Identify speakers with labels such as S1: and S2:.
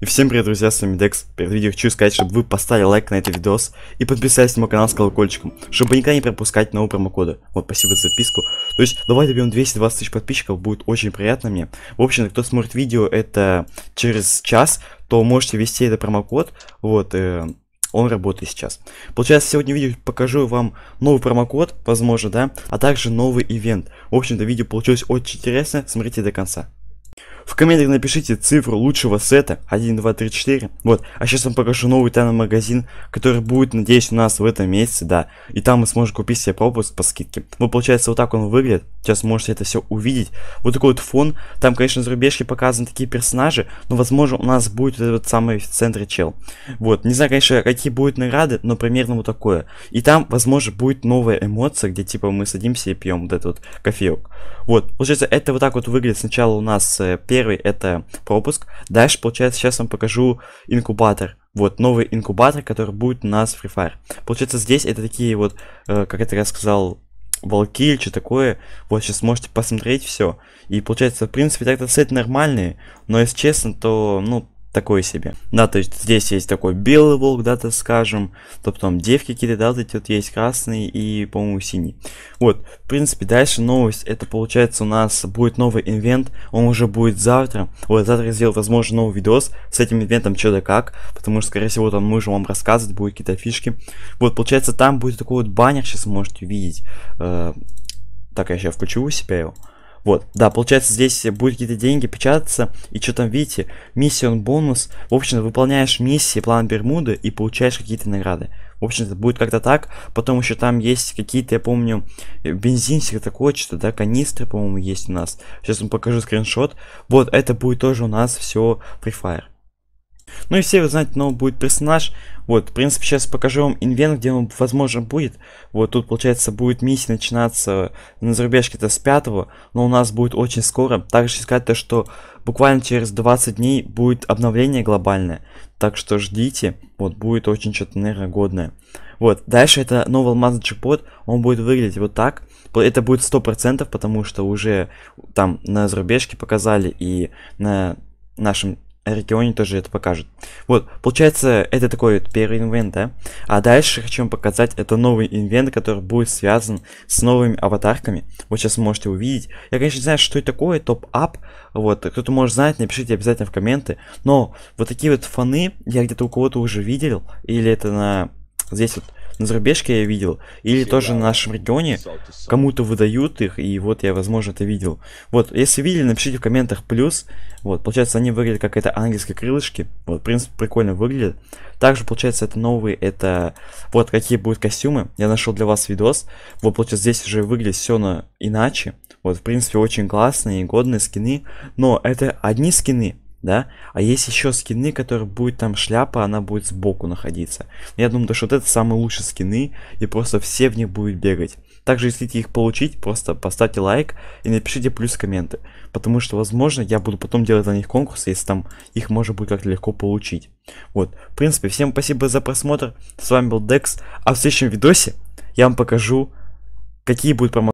S1: И всем привет, друзья, с вами Декс. Перед видео хочу сказать, чтобы вы поставили лайк на это видос и подписались на мой канал с колокольчиком, чтобы никогда не пропускать нового промокода. Вот, спасибо за подписку. То есть, давай добьем 220 тысяч подписчиков, будет очень приятно мне. В общем, кто смотрит видео это через час, то можете ввести этот промокод, вот, э, он работает сейчас. Получается, сегодня видео покажу вам новый промокод, возможно, да, а также новый ивент. В общем-то, видео получилось очень интересно, смотрите до конца. В комментах напишите цифру лучшего сета 1, 2, 3, 4. Вот, а сейчас вам покажу новый тайный магазин, который будет, надеюсь, у нас в этом месяце, да. И там вы сможете купить себе пропуск по скидке. Вот, получается, вот так он выглядит. Сейчас можете это все увидеть. Вот такой вот фон. Там, конечно, зарубежки показаны такие персонажи, но, возможно, у нас будет вот этот вот самый в центре чел. Вот, не знаю, конечно, какие будут награды, но примерно вот такое. И там, возможно, будет новая эмоция, где, типа, мы садимся и пьем вот этот вот кофеек. Вот, получается, это вот так вот выглядит сначала у нас э, Первый это пропуск. Дальше, получается, сейчас вам покажу инкубатор. Вот, новый инкубатор, который будет у нас в Free Fire. Получается, здесь это такие вот, э, как это я сказал, волки или что такое. Вот сейчас можете посмотреть все. И получается, в принципе, так-то сет нормальные. Но если честно, то, ну, такой себе. Да, то есть здесь есть такой белый волк, да, то скажем, то потом девки какие-то, да, вот эти вот есть красные и, по-моему, синий. Вот, в принципе, дальше новость, это получается у нас будет новый инвент, он уже будет завтра. Вот, завтра я сделал, возможно, новый видос с этим инвентом что да как, потому что, скорее всего, там мы же вам рассказывать, будет какие-то фишки. Вот, получается, там будет такой вот баннер, сейчас вы можете увидеть. Э -э так, я сейчас включу у себя его. Вот, да, получается здесь будут какие-то деньги печататься, и что там, видите, миссия бонус. В общем, выполняешь миссии, план Бермуды и получаешь какие-то награды. В общем, это будет как-то так. Потом еще там есть какие-то, я помню, э, бензин, все такое, что-то, да, канистры, по-моему, есть у нас. Сейчас вам покажу скриншот. Вот, это будет тоже у нас все Free Fire. Ну и все вы знаете, новый будет персонаж. Вот, в принципе, сейчас покажу вам инвент, где он, возможно, будет. Вот тут, получается, будет миссия начинаться на зарубежке-то с 5 но у нас будет очень скоро. Также сказать то, что буквально через 20 дней будет обновление глобальное. Так что ждите, вот, будет очень что-то, наверное, годное. Вот, дальше это новый алмазный джекпот, он будет выглядеть вот так. Это будет 100%, потому что уже там на зарубежке показали и на нашем регионе тоже это покажет. Вот, получается, это такой вот первый инвент, да? А дальше хочу вам показать, это новый инвент, который будет связан с новыми аватарками. Вот сейчас можете увидеть. Я, конечно, не знаю, что это такое, топ-ап. Вот, кто-то может знать, напишите обязательно в комменты. Но вот такие вот фаны я где-то у кого-то уже видел. Или это на... Здесь вот на зарубежке я видел. Или тоже на нашем регионе кому-то выдают их, и вот я, возможно, это видел. Вот, если видели, напишите в комментах плюс. Вот, получается, они выглядят как это ангельские крылышки. Вот, в принципе, прикольно выглядят. Также, получается, это новые, это вот какие будут костюмы. Я нашел для вас видос. Вот, получается, здесь уже выглядит все на... иначе. Вот, в принципе, очень классные и годные скины. Но это одни скины, да? А есть еще скины, которые будет там шляпа, она будет сбоку находиться. Я думаю, что вот это самые лучшие скины, и просто все в них будут бегать. Также, если их получить, просто поставьте лайк и напишите плюс комменты. Потому что, возможно, я буду потом делать на них конкурсы, если там их можно будет как-то легко получить. Вот. В принципе, всем спасибо за просмотр. С вами был Декс. А в следующем видосе я вам покажу, какие будут промокоды.